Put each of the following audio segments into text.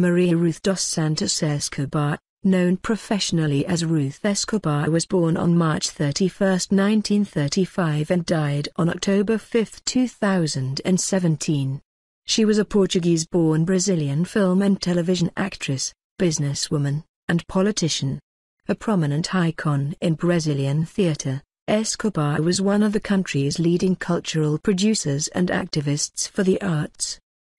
Maria Ruth dos Santos Escobar, known professionally as Ruth Escobar was born on March 31, 1935 and died on October 5, 2017. She was a Portuguese-born Brazilian film and television actress, businesswoman, and politician. A prominent icon in Brazilian theater, Escobar was one of the country's leading cultural producers and activists for the arts.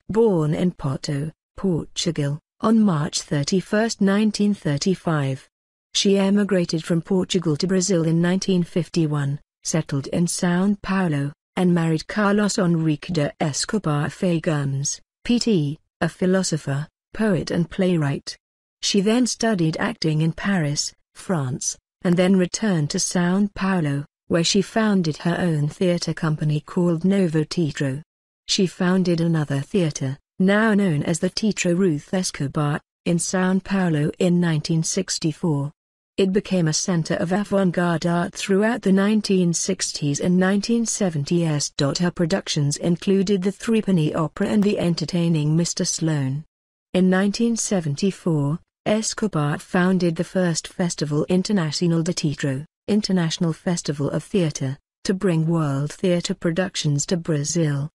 Born in Porto, Portugal, on March 31, 1935. She emigrated from Portugal to Brazil in 1951, settled in São Paulo, and married Carlos Henrique de Escobar Fagans, PT, a philosopher, poet and playwright. She then studied acting in Paris, France, and then returned to São Paulo, where she founded her own theatre company called Novo Teatro. She founded another theatre, now known as the Teatro Ruth Escobar, in São Paulo in 1964. It became a center of avant-garde art throughout the 1960s and 1970s. Her productions included the Threepenny Opera and the entertaining Mr. Sloan. In 1974, Escobar founded the first festival Internacional de Teatro, International Festival of Theatre, to bring world theatre productions to Brazil.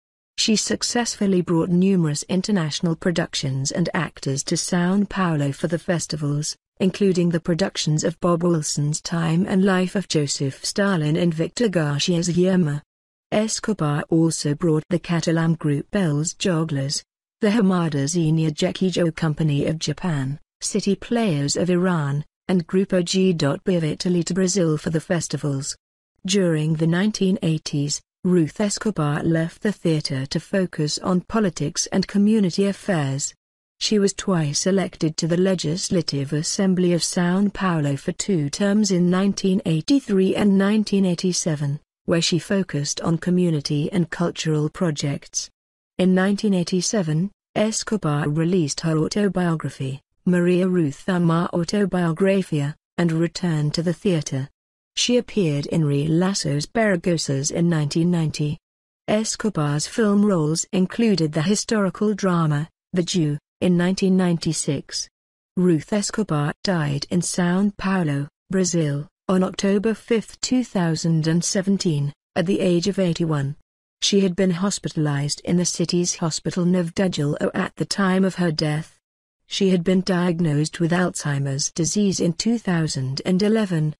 She successfully brought numerous international productions and actors to São Paulo for the festivals, including the productions of Bob Wilson's Time and Life of Joseph Stalin and Victor Garcia's Yerma. Escobar also brought the Catalan group Bells Jogglers, the Hamada Xenia Jekijo Company of Japan, City Players of Iran, and Grupo G.B of Italy to Brazil for the festivals. During the 1980s, Ruth Escobar left the theater to focus on politics and community affairs. She was twice elected to the Legislative Assembly of Sao Paulo for two terms in 1983 and 1987, where she focused on community and cultural projects. In 1987, Escobar released her autobiography, Maria Ruth Amar Autobiographia, and returned to the theater. She appeared in Re Lasso's Baragosas in 1990. Escobar's film roles included the historical drama, The Jew, in 1996. Ruth Escobar died in São Paulo, Brazil, on October 5, 2017, at the age of 81. She had been hospitalized in the city's hospital Novdugilo at the time of her death. She had been diagnosed with Alzheimer's disease in 2011,